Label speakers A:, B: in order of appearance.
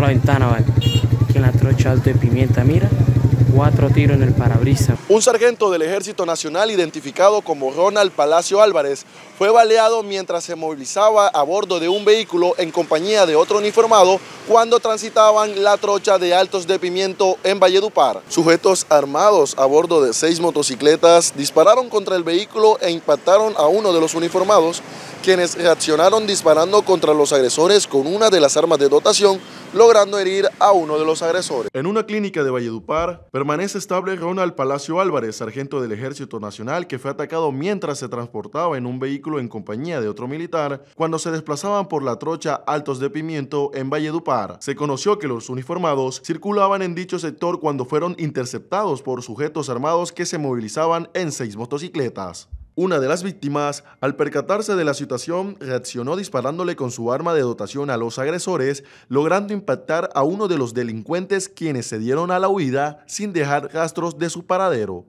A: la ventana, ¿vale? en la trocha de pimienta, mira. Cuatro tiros en el parabrisas.
B: Un sargento del Ejército Nacional, identificado como Ronald Palacio Álvarez, fue baleado mientras se movilizaba a bordo de un vehículo en compañía de otro uniformado cuando transitaban la trocha de Altos de Pimiento en Valledupar. Sujetos armados a bordo de seis motocicletas dispararon contra el vehículo e impactaron a uno de los uniformados, quienes reaccionaron disparando contra los agresores con una de las armas de dotación logrando herir a uno de los agresores. En una clínica de Valledupar, permanece estable Ronald Palacio Álvarez, sargento del Ejército Nacional, que fue atacado mientras se transportaba en un vehículo en compañía de otro militar cuando se desplazaban por la trocha Altos de Pimiento en Valledupar. Se conoció que los uniformados circulaban en dicho sector cuando fueron interceptados por sujetos armados que se movilizaban en seis motocicletas. Una de las víctimas, al percatarse de la situación, reaccionó disparándole con su arma de dotación a los agresores, logrando impactar a uno de los delincuentes quienes se dieron a la huida sin dejar rastros de su paradero.